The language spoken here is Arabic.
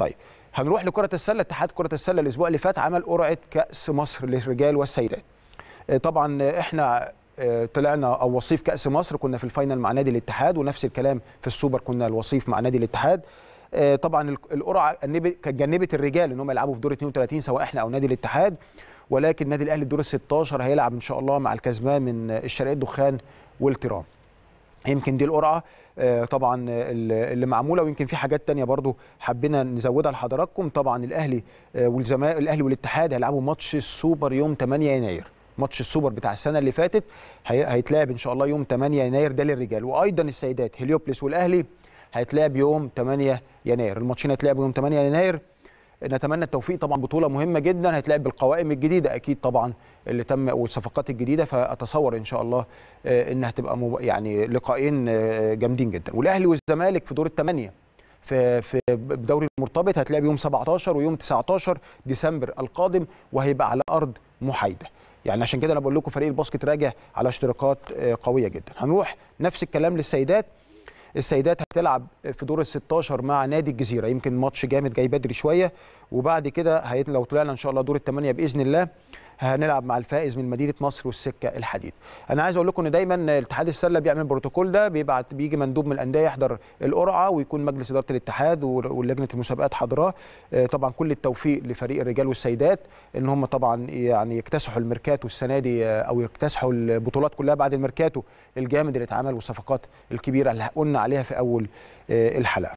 طيب هنروح لكرة السلة اتحاد كرة السلة الأسبوع اللي فات عمل قرعة كأس مصر للرجال والسيدات آه، طبعا احنا آه، طلعنا او وصيف كاس مصر كنا في الفاينل مع نادي الاتحاد ونفس الكلام في السوبر كنا الوصيف مع نادي الاتحاد آه، طبعا القرعه كانت جنبت الرجال ان هم يلعبوا في دور 32 سواء احنا او نادي الاتحاد ولكن نادي الاهلي دور 16 هيلعب ان شاء الله مع الكسبان من الشرقيه الدخان والترام يمكن دي القرعه آه، طبعا اللي معموله ويمكن في حاجات تانية برضو حبينا نزودها لحضراتكم طبعا الاهلي آه، والزمالك الاهلي والاتحاد هيلعبوا ماتش السوبر يوم 8 يناير ماتش السوبر بتاع السنه اللي فاتت هيتلعب ان شاء الله يوم 8 يناير ده للرجال وايضا السيدات هليوبلس والاهلي هيتلعب يوم 8 يناير الماتشين هيتلعبوا يوم 8 يناير نتمنى التوفيق طبعا بطوله مهمه جدا هتلعب بالقوائم الجديده اكيد طبعا اللي تم والصفقات الجديده فاتصور ان شاء الله آه، انها تبقى مب... يعني لقاءين آه، جامدين جدا والاهلي والزمالك في دور الثمانيه في في الدوري المرتبط هتلعب يوم 17 ويوم 19 ديسمبر القادم وهيبقى على ارض محايده يعني عشان كده انا بقول لكم فريق الباسكت راجع على اشتراكات آه، قويه جدا هنروح نفس الكلام للسيدات السيدات هتلعب في دور ال 16 مع نادي الجزيره يمكن ماتش جامد جاي بدري شويه وبعد كده لو طلعنا ان شاء الله دور الثمانيه باذن الله هنلعب مع الفائز من مدينه نصر والسكه الحديد انا عايز اقول لكم ان دايما الاتحاد السله بيعمل بروتوكول ده بيبعت بيجي مندوب من الانديه يحضر القرعه ويكون مجلس اداره الاتحاد ولجنه المسابقات حاضراه آه، طبعا كل التوفيق لفريق الرجال والسيدات ان هم طبعا يعني يكتسحوا الميركاتو السنه دي آه، او يكتسحوا البطولات كلها بعد الميركاتو الجامد اللي اتعمل والصفقات الكبيره اللي قلنا عليها في اول آه، الحلقه